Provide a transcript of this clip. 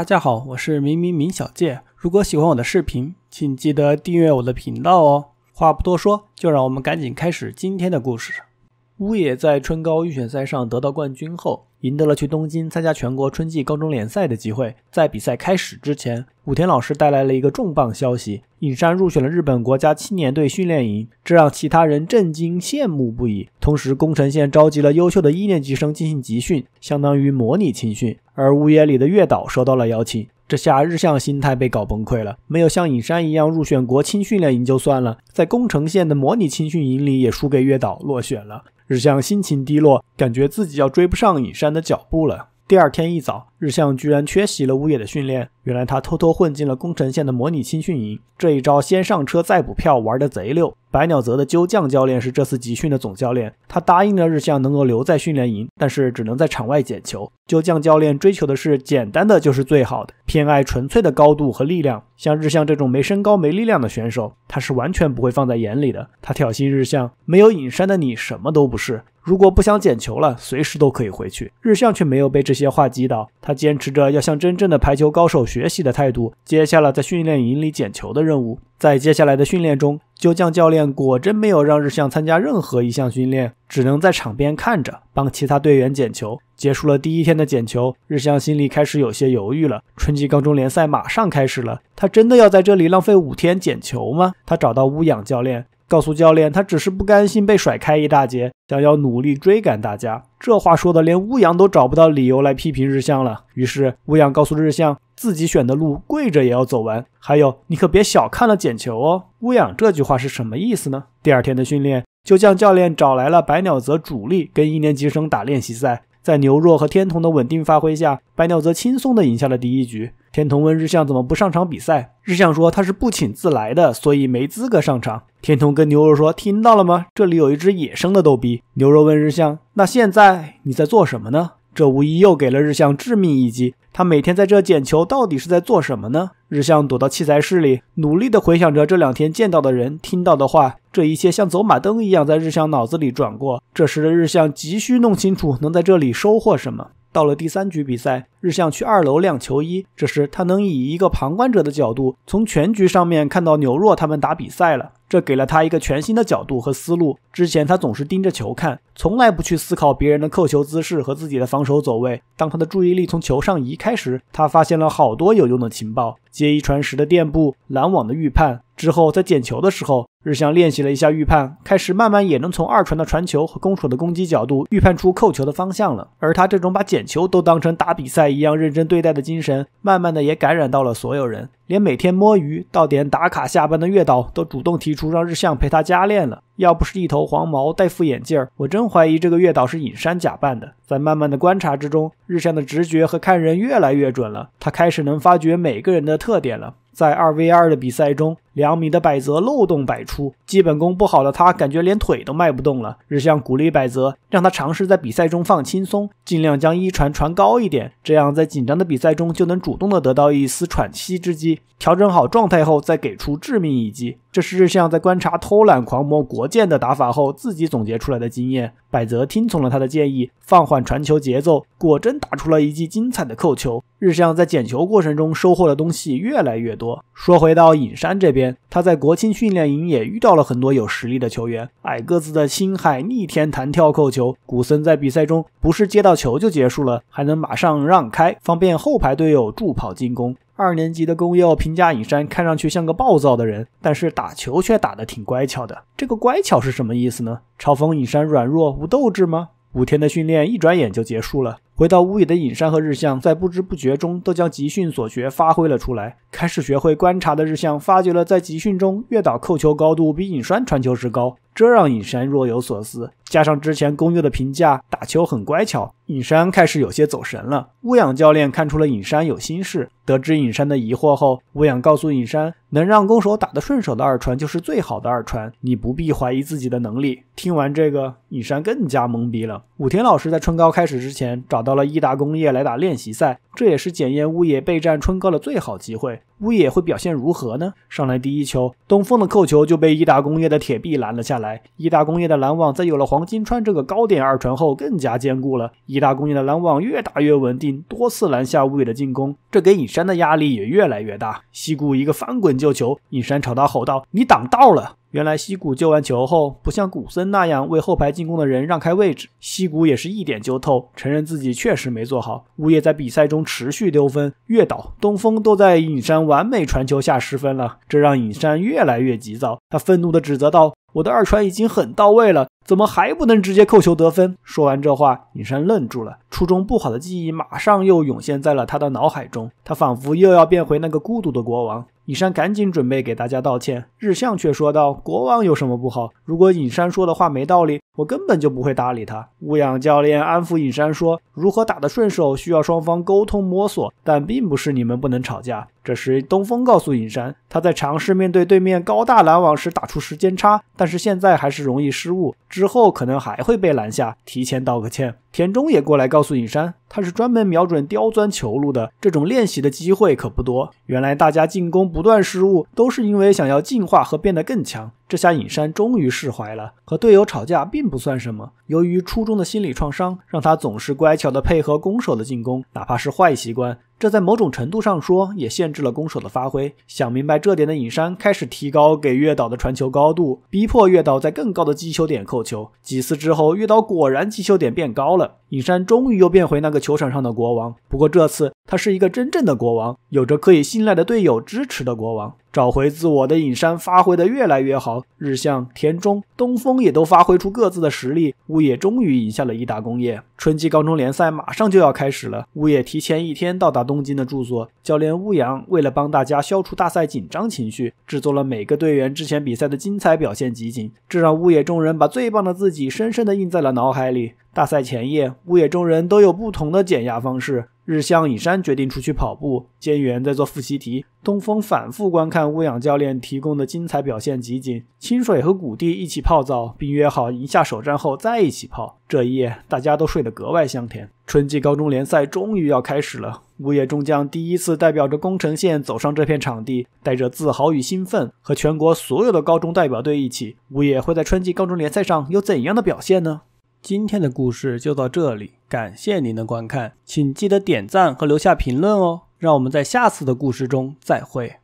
大家好，我是明明明小介。如果喜欢我的视频，请记得订阅我的频道哦。话不多说，就让我们赶紧开始今天的故事。屋野在春高预选赛上得到冠军后，赢得了去东京参加全国春季高中联赛的机会。在比赛开始之前，武田老师带来了一个重磅消息：隐山入选了日本国家青年队训练营，这让其他人震惊、羡慕不已。同时，宫城县召集了优秀的一年级生进行集训，相当于模拟青训。而屋野里的月岛收到了邀请，这下日向心态被搞崩溃了。没有像尹山一样入选国青训练营就算了，在宫城县的模拟青训营里也输给月岛，落选了。日向心情低落，感觉自己要追不上隐山的脚步了。第二天一早，日向居然缺席了屋野的训练。原来他偷偷混进了宫城县的模拟青训营。这一招先上车再补票，玩的贼溜。白鸟泽的鸠将教练是这次集训的总教练，他答应了日向能够留在训练营，但是只能在场外捡球。鸠将教练追求的是简单的就是最好的，偏爱纯粹的高度和力量。像日向这种没身高没力量的选手，他是完全不会放在眼里的。他挑衅日向：“没有隐山的你什么都不是。”如果不想捡球了，随时都可以回去。日向却没有被这些话击倒，他坚持着要向真正的排球高手学习的态度，接下了在训练营里捡球的任务。在接下来的训练中，鸠将教练果真没有让日向参加任何一项训练，只能在场边看着，帮其他队员捡球。结束了第一天的捡球，日向心里开始有些犹豫了。春季高中联赛马上开始了，他真的要在这里浪费五天捡球吗？他找到乌养教练。告诉教练，他只是不甘心被甩开一大截，想要努力追赶大家。这话说的连乌阳都找不到理由来批评日向了。于是乌阳告诉日向，自己选的路跪着也要走完。还有你可别小看了捡球哦。乌阳这句话是什么意思呢？第二天的训练就将教练找来了，白鸟泽主力跟一年级生打练习赛，在牛若和天童的稳定发挥下，白鸟泽轻松的赢下了第一局。天童问日向怎么不上场比赛？日向说他是不请自来的，所以没资格上场。天童跟牛肉说：“听到了吗？这里有一只野生的逗比。牛肉问日向：“那现在你在做什么呢？”这无疑又给了日向致命一击。他每天在这捡球，到底是在做什么呢？日向躲到器材室里，努力的回想着这两天见到的人、听到的话。这一切像走马灯一样在日向脑子里转过。这时的日向急需弄清楚能在这里收获什么。到了第三局比赛，日向去二楼晾球衣。这时，他能以一个旁观者的角度，从全局上面看到牛若他们打比赛了。这给了他一个全新的角度和思路。之前他总是盯着球看。从来不去思考别人的扣球姿势和自己的防守走位。当他的注意力从球上移开时，他发现了好多有用的情报，接一传十的垫步、拦网的预判。之后在捡球的时候，日向练习了一下预判，开始慢慢也能从二传的传球和攻手的攻击角度预判出扣球的方向了。而他这种把捡球都当成打比赛一样认真对待的精神，慢慢的也感染到了所有人，连每天摸鱼到点打卡下班的月岛都主动提出让日向陪他加练了。要不是一头黄毛戴副眼镜我真怀疑这个月岛是隐山假扮的。在慢慢的观察之中，日向的直觉和看人越来越准了。他开始能发觉每个人的特点了。在二 v 二的比赛中，两米的百泽漏洞百出，基本功不好的他感觉连腿都迈不动了。日向鼓励百泽，让他尝试在比赛中放轻松，尽量将一传传高一点，这样在紧张的比赛中就能主动的得到一丝喘息之机，调整好状态后再给出致命一击。这是日向在观察偷懒狂魔国见的打法后，自己总结出来的经验。百泽听从了他的建议，放缓传球节奏，果真打出了一记精彩的扣球。日向在捡球过程中收获的东西越来越多。说回到隐山这边。他在国庆训练营也遇到了很多有实力的球员，矮个子的星海逆天弹跳扣球，古森在比赛中不是接到球就结束了，还能马上让开，方便后排队友助跑进攻。二年级的宫友评价尹山看上去像个暴躁的人，但是打球却打得挺乖巧的。这个乖巧是什么意思呢？嘲讽尹山软弱无斗志吗？五天的训练一转眼就结束了。回到屋里的尹山和日向，在不知不觉中都将集训所学发挥了出来。开始学会观察的日向，发觉了在集训中越岛扣球高度比尹山传球时高，这让尹山若有所思。加上之前公业的评价，打球很乖巧，尹山开始有些走神了。乌养教练看出了尹山有心事，得知尹山的疑惑后，乌养告诉尹山，能让攻手打得顺手的二传就是最好的二传，你不必怀疑自己的能力。听完这个，尹山更加懵逼了。武田老师在春高开始之前找到了益达工业来打练习赛，这也是检验乌业备战春高的最好机会。乌野会表现如何呢？上来第一球，东风的扣球就被伊达工业的铁臂拦了下来。伊达工业的拦网在有了黄金川这个高点二传后更加坚固了。伊达工业的拦网越打越稳定，多次拦下乌野的进攻，这给隐山的压力也越来越大。西谷一个翻滚救球，隐山朝他吼道：“你挡道了！”原来西谷救完球后，不像古森那样为后排进攻的人让开位置。西谷也是一点就透，承认自己确实没做好。物业在比赛中持续丢分，越倒东风都在隐山完美传球下失分了，这让隐山越来越急躁。他愤怒的指责道：“我的二传已经很到位了，怎么还不能直接扣球得分？”说完这话，隐山愣住了，初中不好的记忆马上又涌现在了他的脑海中，他仿佛又要变回那个孤独的国王。尹山赶紧准备给大家道歉，日向却说道：“国王有什么不好？如果隐山说的话没道理，我根本就不会搭理他。”乌养教练安抚隐山说：“如何打得顺手，需要双方沟通摸索，但并不是你们不能吵架。”这时，东风告诉尹山，他在尝试面对对面高大拦网时打出时间差，但是现在还是容易失误，之后可能还会被拦下，提前道个歉。田中也过来告诉尹山，他是专门瞄准刁钻球路的，这种练习的机会可不多。原来大家进攻不断失误，都是因为想要进化和变得更强。这下尹山终于释怀了，和队友吵架并不算什么。由于初中的心理创伤，让他总是乖巧的配合攻守的进攻，哪怕是坏习惯。这在某种程度上说，也限制了攻守的发挥。想明白这点的尹山开始提高给月岛的传球高度，逼迫月岛在更高的击球点扣球。几次之后，月岛果然击球点变高了。尹山终于又变回那个球场上的国王，不过这次他是一个真正的国王，有着可以信赖的队友支持的国王。找回自我的尹山发挥的越来越好，日向、田中、东风也都发挥出各自的实力，物业终于赢下了一大功业。春季高中联赛马上就要开始了，物业提前一天到达东京的住所。教练乌阳为了帮大家消除大赛紧张情绪，制作了每个队员之前比赛的精彩表现集锦，这让物业众人把最棒的自己深深的印在了脑海里。大赛前夜，物业众人都有不同的减压方式。日向隐山决定出去跑步，兼元在做复习题，东风反复观看乌养教练提供的精彩表现集锦，清水和谷地一起泡澡，并约好赢下首战后再一起泡。这一夜，大家都睡得格外香甜。春季高中联赛终于要开始了，乌野中将第一次代表着宫城县走上这片场地，带着自豪与兴奋，和全国所有的高中代表队一起。乌野会在春季高中联赛上有怎样的表现呢？今天的故事就到这里，感谢您的观看，请记得点赞和留下评论哦，让我们在下次的故事中再会。